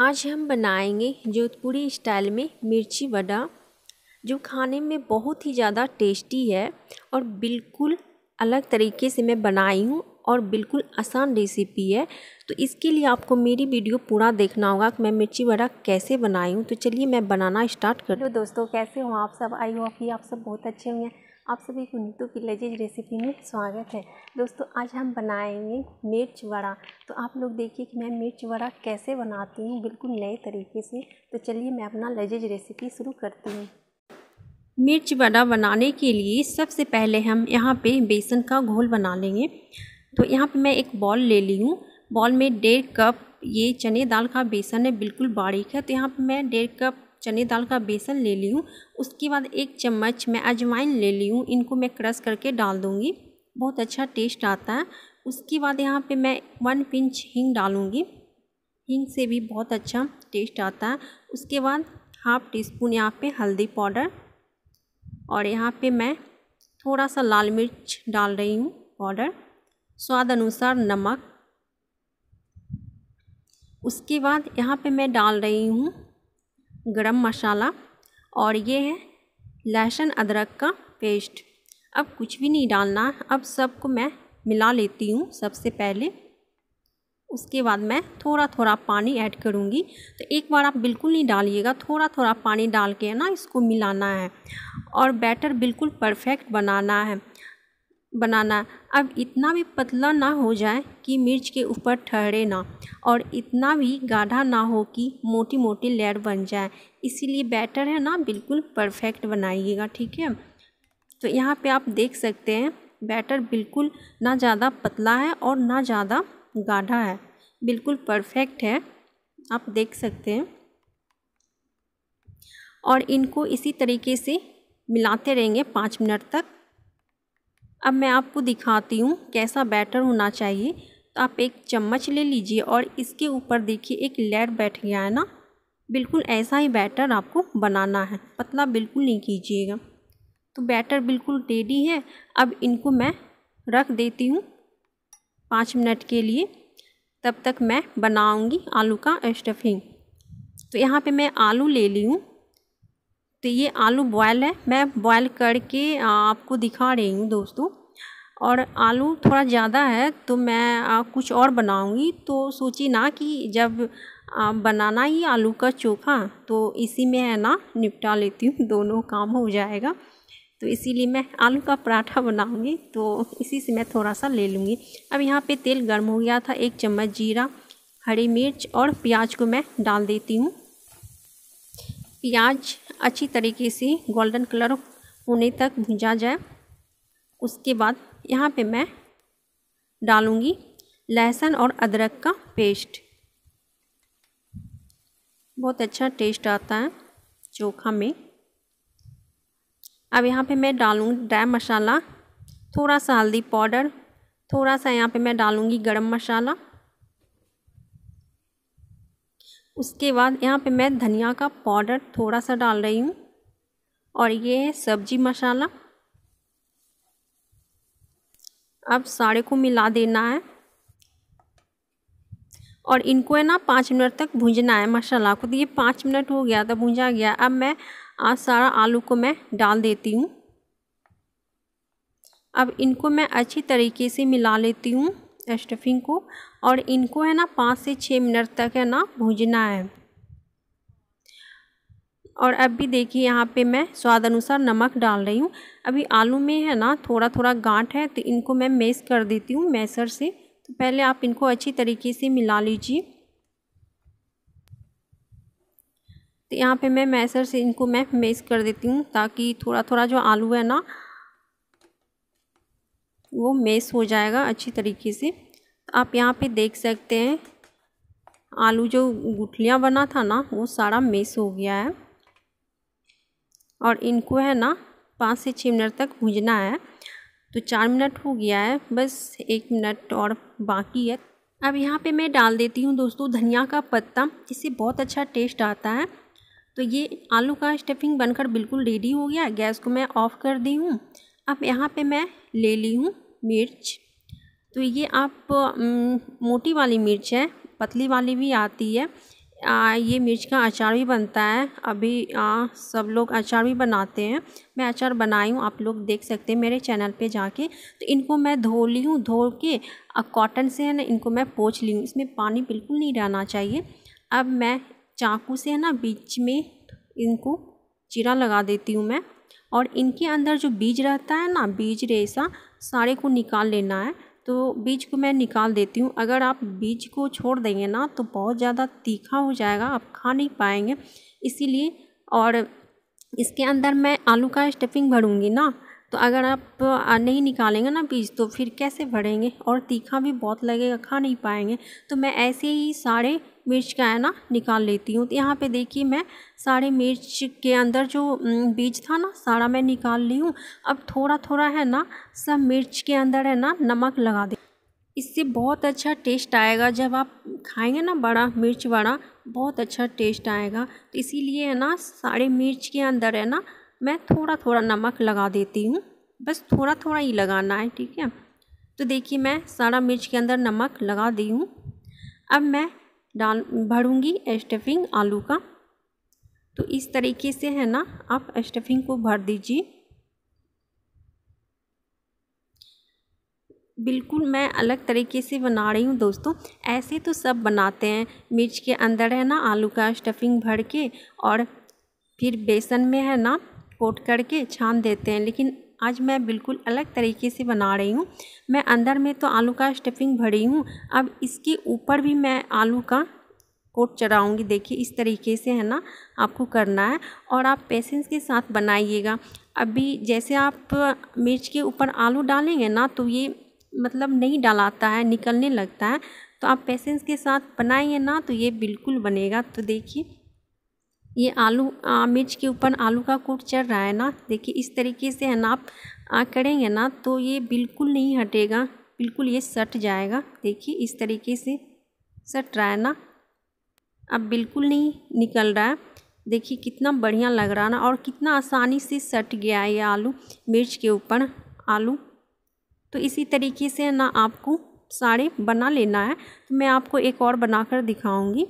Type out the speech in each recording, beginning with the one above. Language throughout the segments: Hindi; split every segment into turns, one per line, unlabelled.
आज हम बनाएंगे जोधपुरी स्टाइल में मिर्ची वड़ा जो खाने में बहुत ही ज़्यादा टेस्टी है और बिल्कुल अलग तरीके से मैं बनाई हूँ और बिल्कुल आसान रेसिपी है तो इसके लिए आपको मेरी वीडियो पूरा देखना होगा कि मैं मिर्ची वड़ा कैसे बनाई हूँ तो चलिए मैं बनाना स्टार्ट कर तो दोस्तों कैसे हूँ आप सब आई हो कि आप सब बहुत अच्छे हुए हैं आप सभी को नीतू की लजीज रेसिपी में स्वागत है दोस्तों आज हम बनाएंगे मिर्च वड़ा तो आप लोग देखिए कि मैं मिर्च वड़ा कैसे बनाती हूँ बिल्कुल नए तरीके से तो चलिए मैं अपना लजीज रेसिपी शुरू करती हूँ मिर्च वड़ा बनाने के लिए सबसे पहले हम यहाँ पे बेसन का घोल बना लेंगे तो यहाँ पर मैं एक बॉल ले ली हूँ बॉल में डेढ़ कप ये चने दाल का बेसन है बिल्कुल बारीक है तो यहाँ पे मैं डेढ़ कप चने दाल का बेसन ले ली हूँ उसके बाद एक चम्मच मैं अजवाइन ले ली हूँ इनको मैं क्रश करके डाल दूँगी बहुत अच्छा टेस्ट आता है उसके बाद यहाँ पे मैं वन पिंच हींग डालूँगी हींग से भी बहुत अच्छा टेस्ट आता है उसके बाद हाफ टी स्पून यहाँ पे हल्दी पाउडर और यहाँ पे मैं थोड़ा सा लाल मिर्च डाल रही हूँ पाउडर स्वाद अनुसार नमक उसके बाद यहाँ पे मैं डाल रही हूँ गरम मसाला और ये है लहसुन अदरक का पेस्ट अब कुछ भी नहीं डालना अब सबको मैं मिला लेती हूँ सबसे पहले उसके बाद मैं थोड़ा थोड़ा पानी ऐड करूँगी तो एक बार आप बिल्कुल नहीं डालिएगा थोड़ा थोड़ा पानी डाल के ना इसको मिलाना है और बैटर बिल्कुल परफेक्ट बनाना है बनाना अब इतना भी पतला ना हो जाए कि मिर्च के ऊपर ठहरे ना और इतना भी गाढ़ा ना हो कि मोटी मोटी लेयर बन जाए इसीलिए बैटर है ना बिल्कुल परफेक्ट बनाइएगा ठीक है तो यहाँ पे आप देख सकते हैं बैटर बिल्कुल ना ज़्यादा पतला है और ना ज़्यादा गाढ़ा है बिल्कुल परफेक्ट है आप देख सकते हैं और इनको इसी तरीके से मिलाते रहेंगे पाँच मिनट तक अब मैं आपको दिखाती हूँ कैसा बैटर होना चाहिए तो आप एक चम्मच ले लीजिए और इसके ऊपर देखिए एक लेयर बैठ गया है ना बिल्कुल ऐसा ही बैटर आपको बनाना है पतला बिल्कुल नहीं कीजिएगा तो बैटर बिल्कुल रेडी है अब इनको मैं रख देती हूँ पाँच मिनट के लिए तब तक मैं बनाऊँगी आलू का स्टफिंग तो यहाँ पे मैं आलू ले ली हूँ तो ये आलू बॉयल है मैं बॉयल करके आपको दिखा रही हूँ दोस्तों और आलू थोड़ा ज़्यादा है तो मैं कुछ और बनाऊँगी तो सोची ना कि जब बनाना ही आलू का चोखा तो इसी में है ना निपटा लेती हूँ दोनों काम हो जाएगा तो इसीलिए मैं आलू का पराठा बनाऊँगी तो इसी से मैं थोड़ा सा ले लूँगी अब यहाँ पे तेल गर्म हो गया था एक चम्मच जीरा हरी मिर्च और प्याज को मैं डाल देती हूँ प्याज अच्छी तरीके से गोल्डन कलर होने तक भुंजा जाए उसके बाद यहाँ पे मैं डालूँगी लहसुन और अदरक का पेस्ट बहुत अच्छा टेस्ट आता है चोखा में अब यहाँ पे मैं डालूँगी ड्राई मसाला थोड़ा सा हल्दी पाउडर थोड़ा सा यहाँ पे मैं डालूँगी गरम मसाला उसके बाद यहाँ पे मैं धनिया का पाउडर थोड़ा सा डाल रही हूँ और ये है सब्जी मसाला अब सारे को मिला देना है और इनको है ना पाँच मिनट तक भूंजना है मसाला को तो ये पाँच मिनट हो गया तो भूंजा गया अब मैं आज सारा आलू को मैं डाल देती हूँ अब इनको मैं अच्छी तरीके से मिला लेती हूँ स्टफिंग को और इनको है ना पाँच से छः मिनट तक है ना भूजना है और अब भी देखिए यहाँ पे मैं स्वाद अनुसार नमक डाल रही हूँ अभी आलू में है ना थोड़ा थोड़ा गांठ है तो इनको मैं मेस कर देती हूँ मैसर से तो पहले आप इनको अच्छी तरीके से मिला लीजिए तो यहाँ पे मैं मैसर से इनको मैं मेस कर देती हूँ ताकि थोड़ा थोड़ा जो आलू है ना वो मेस हो जाएगा अच्छी तरीके से तो आप यहाँ पे देख सकते हैं आलू जो गुठलियाँ बना था ना वो सारा मेस हो गया है और इनको है ना पाँच से छः मिनट तक भूजना है तो चार मिनट हो गया है बस एक मिनट और बाकी है अब यहाँ पे मैं डाल देती हूँ दोस्तों धनिया का पत्ता इससे बहुत अच्छा टेस्ट आता है तो ये आलू का स्टफिंग बनकर बिल्कुल रेडी हो गया गैस को मैं ऑफ़ कर दी हूँ अब यहाँ पे मैं ले ली हूँ मिर्च तो ये आप मोटी वाली मिर्च है पतली वाली भी आती है आ, ये मिर्च का अचार भी बनता है अभी आ, सब लोग अचार भी बनाते हैं मैं अचार बनाई हूँ आप लोग देख सकते हैं मेरे चैनल पे जाके तो इनको मैं धो ली हूँ धो के कॉटन से है ना इनको मैं पोछ ली हूँ इसमें पानी बिल्कुल नहीं रहना चाहिए अब मैं चाकू से है ना बीच में इनको चीरा लगा देती हूँ मैं और इनके अंदर जो बीज रहता है ना बीज रेसा सारे को निकाल लेना है तो बीज को मैं निकाल देती हूँ अगर आप बीज को छोड़ देंगे ना तो बहुत ज़्यादा तीखा हो जाएगा आप खा नहीं पाएंगे इसीलिए और इसके अंदर मैं आलू का स्टफिंग भरूँगी ना तो अगर आप नहीं निकालेंगे ना बीज तो फिर कैसे बढ़ेंगे और तीखा भी बहुत लगेगा खा नहीं पाएंगे तो मैं ऐसे ही सारे मिर्च का है ना निकाल लेती हूँ तो यहाँ पे देखिए मैं सारे मिर्च के अंदर जो बीज था ना सारा मैं निकाल ली हूँ अब थोड़ा थोड़ा है ना सब मिर्च के अंदर है ना नमक लगा दे इससे बहुत अच्छा टेस्ट आएगा जब आप खाएंगे ना बड़ा मिर्च बड़ा बहुत अच्छा टेस्ट आएगा तो इसीलिए है ना सारे मिर्च के अंदर है ना मैं थोड़ा थोड़ा नमक लगा देती हूँ बस थोड़ा थोड़ा ही लगाना है ठीक है तो देखिए मैं सारा मिर्च के अंदर नमक लगा दी हूँ अब मैं डाल भरूँगी स्टफिंग आलू का तो इस तरीके से है ना आप स्टफिंग को भर दीजिए बिल्कुल मैं अलग तरीके से बना रही हूँ दोस्तों ऐसे तो सब बनाते हैं मिर्च के अंदर है ना आलू का स्टफिंग भर के और फिर बेसन में है ना कोट करके छान देते हैं लेकिन आज मैं बिल्कुल अलग तरीके से बना रही हूँ मैं अंदर में तो आलू का स्टफिंग भरी हूँ अब इसके ऊपर भी मैं आलू का कोट चढ़ाऊँगी देखिए इस तरीके से है ना आपको करना है और आप पेशेंस के साथ बनाइएगा अभी जैसे आप मिर्च के ऊपर आलू डालेंगे ना तो ये मतलब नहीं डालाता है निकलने लगता है तो आप पेशेंस के साथ बनाएंगे ना तो ये बिल्कुल बनेगा तो देखिए ये आलू आ, मिर्च के ऊपर आलू का कोट चढ़ रहा है ना देखिए इस तरीके से है ना आप करेंगे ना तो ये बिल्कुल नहीं हटेगा बिल्कुल ये सट जाएगा देखिए इस तरीके से सट रहा है ना अब बिल्कुल नहीं निकल रहा है देखिए कितना बढ़िया लग रहा ना और कितना आसानी से सट गया है ये आलू मिर्च के ऊपर आलू तो इसी तरीके से ना आपको सारे बना लेना है तो मैं आपको एक और बनाकर दिखाऊंगी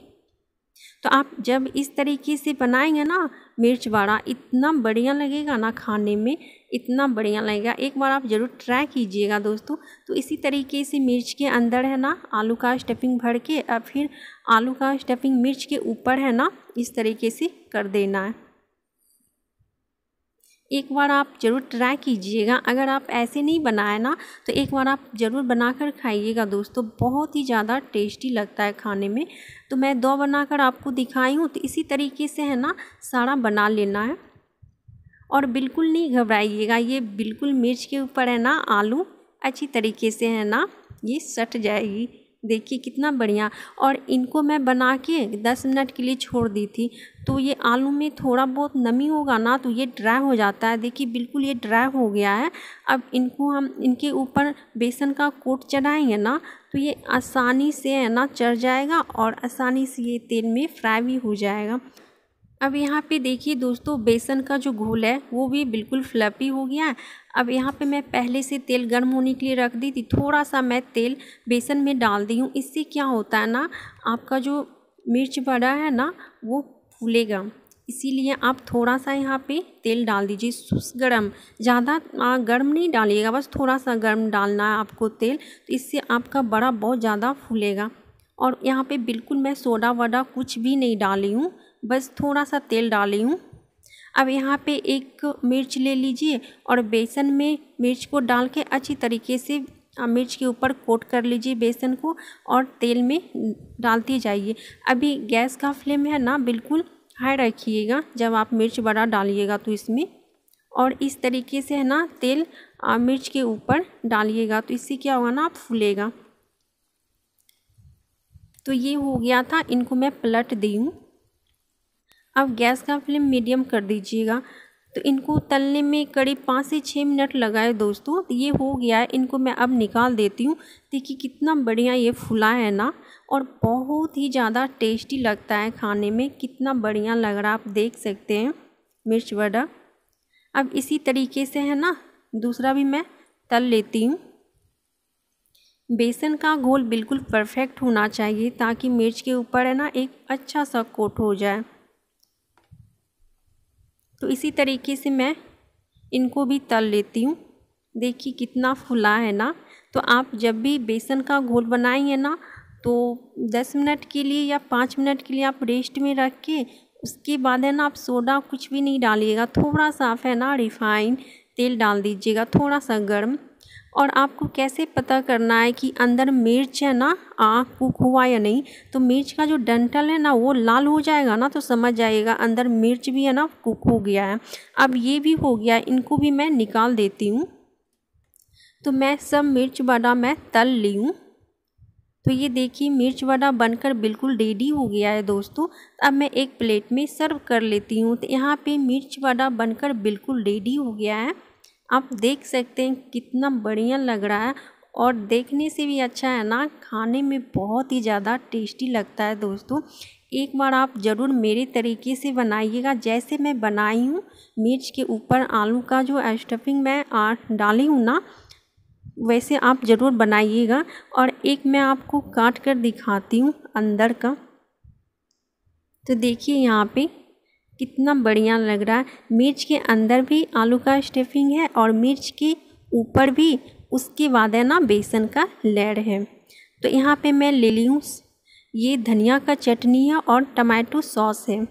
तो आप जब इस तरीके से बनाएंगे ना मिर्च वाड़ा इतना बढ़िया लगेगा ना खाने में इतना बढ़िया लगेगा एक बार आप ज़रूर ट्राई कीजिएगा दोस्तों तो इसी तरीके से मिर्च के अंदर है ना आलू का स्टफिंग भर के और फिर आलू का स्टफिंग मिर्च के ऊपर है ना इस तरीके से कर देना है एक बार आप ज़रूर ट्राई कीजिएगा अगर आप ऐसे नहीं बनाए ना तो एक बार आप ज़रूर बनाकर खाइएगा दोस्तों बहुत ही ज़्यादा टेस्टी लगता है खाने में तो मैं दो बनाकर आपको दिखाई हूँ तो इसी तरीके से है ना सारा बना लेना है और बिल्कुल नहीं घबराइएगा ये बिल्कुल मिर्च के ऊपर है ना आलू अच्छी तरीके से है ना ये सट जाएगी देखिए कितना बढ़िया और इनको मैं बना के दस मिनट के लिए छोड़ दी थी तो ये आलू में थोड़ा बहुत नमी होगा ना तो ये ड्राई हो जाता है देखिए बिल्कुल ये ड्राई हो गया है अब इनको हम इनके ऊपर बेसन का कोट चढ़ाएंगे ना तो ये आसानी से है ना चढ़ जाएगा और आसानी से ये तेल में फ्राई भी हो जाएगा अब यहाँ पे देखिए दोस्तों बेसन का जो घोल है वो भी बिल्कुल फ्लपी हो गया है अब यहाँ पे मैं पहले से तेल गर्म होने के लिए रख दी थी थोड़ा सा मैं तेल बेसन में डाल दी हूँ इससे क्या होता है ना आपका जो मिर्च बड़ा है ना वो फूलेगा इसीलिए आप थोड़ा सा यहाँ पे तेल डाल दीजिए सुस गर्म ज़्यादा गर्म नहीं डालिएगा बस थोड़ा सा गर्म डालना है आपको तेल तो इससे आपका बड़ा बहुत ज़्यादा फूलेगा और यहाँ पे बिल्कुल मैं सोडा वडा कुछ भी नहीं डाली हूँ बस थोड़ा सा तेल डाली हूँ अब यहाँ पे एक मिर्च ले लीजिए और बेसन में मिर्च को डाल के अच्छी तरीके से मिर्च के ऊपर कोट कर लीजिए बेसन को और तेल में डालते जाइए अभी गैस का फ्लेम है ना बिल्कुल हाई रखिएगा जब आप मिर्च बड़ा डालिएगा तो इसमें और इस तरीके से है ना तेल आ, मिर्च के ऊपर डालिएगा तो इससे क्या होगा ना आप फूलेगा तो ये हो गया था इनको मैं पलट दी हूँ आप गैस का फ्लेम मीडियम कर दीजिएगा तो इनको तलने में करीब पाँच से छः मिनट लगाए दोस्तों तो ये हो गया है इनको मैं अब निकाल देती हूँ देखिए कितना बढ़िया ये फुला है ना और बहुत ही ज़्यादा टेस्टी लगता है खाने में कितना बढ़िया लग रहा आप देख सकते हैं मिर्च वड़ा अब इसी तरीके से है ना दूसरा भी मैं तल लेती हूँ बेसन का घोल बिल्कुल परफेक्ट होना चाहिए ताकि मिर्च के ऊपर है ना एक अच्छा सा कोट हो जाए तो इसी तरीके से मैं इनको भी तल लेती हूँ देखिए कितना फुला है ना तो आप जब भी बेसन का घोल बनाएंगे ना तो दस मिनट के लिए या पाँच मिनट के लिए आप रेस्ट में रख के उसके बाद है ना आप सोडा कुछ भी नहीं डालिएगा थोड़ा सा आप है ना रिफाइन तेल डाल दीजिएगा थोड़ा सा गर्म और आपको कैसे पता करना है कि अंदर मिर्च है ना आँख कुक हुआ या नहीं तो मिर्च का जो डंटल है ना वो लाल हो जाएगा ना तो समझ जाएगा अंदर मिर्च भी है ना कुक हो गया है अब ये भी हो गया है इनको भी मैं निकाल देती हूँ तो मैं सब मिर्च बड़ा मैं तल ली हूँ तो ये देखिए मिर्च वड़ा बनकर बिल्कुल रेडी हो गया है दोस्तों अब मैं एक प्लेट में सर्व कर लेती हूँ तो यहाँ पे मिर्च वड़ा बनकर बिल्कुल रेडी हो गया है आप देख सकते हैं कितना बढ़िया लग रहा है और देखने से भी अच्छा है ना खाने में बहुत ही ज़्यादा टेस्टी लगता है दोस्तों एक बार आप ज़रूर मेरे तरीके से बनाइएगा जैसे मैं बनाई हूँ मिर्च के ऊपर आलू का जो स्टफिंग मैं डाली हूँ ना वैसे आप ज़रूर बनाइएगा और एक मैं आपको काट कर दिखाती हूँ अंदर का तो देखिए यहाँ पे कितना बढ़िया लग रहा है मिर्च के अंदर भी आलू का स्टफिंग है और मिर्च के ऊपर भी उसके बाद है ना बेसन का लेड है तो यहाँ पे मैं ले ली हूँ ये धनिया का चटनी है और टमाटो सॉस है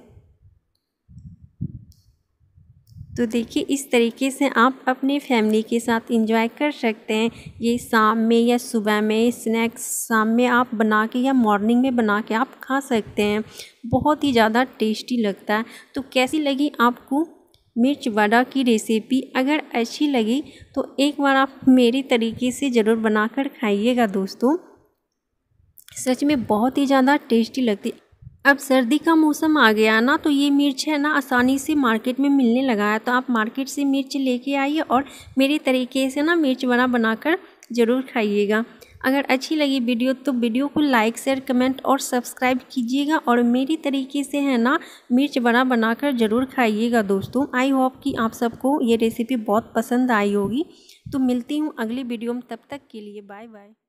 तो देखिए इस तरीके से आप अपने फैमिली के साथ इंजॉय कर सकते हैं ये शाम में या सुबह में स्नैक्स शाम में आप बना के या मॉर्निंग में बना के आप खा सकते हैं बहुत ही ज़्यादा टेस्टी लगता है तो कैसी लगी आपको मिर्च वड़ा की रेसिपी अगर अच्छी लगी तो एक बार आप मेरे तरीके से ज़रूर बनाकर खाइएगा दोस्तों सच में बहुत ही ज़्यादा टेस्टी लगती अब सर्दी का मौसम आ गया ना तो ये मिर्च है ना आसानी से मार्केट में मिलने लगा है तो आप मार्केट से मिर्च लेके आइए और मेरे तरीके से ना मिर्च बना बनाकर ज़रूर खाइएगा अगर अच्छी लगी वीडियो तो वीडियो को लाइक शेयर कमेंट और सब्सक्राइब कीजिएगा और मेरी तरीके से है ना मिर्च बना बनाकर ज़रूर खाइएगा दोस्तों आई होप कि आप सबको ये रेसिपी बहुत पसंद आई होगी तो मिलती हूँ अगली वीडियो में तब तक के लिए बाय बाय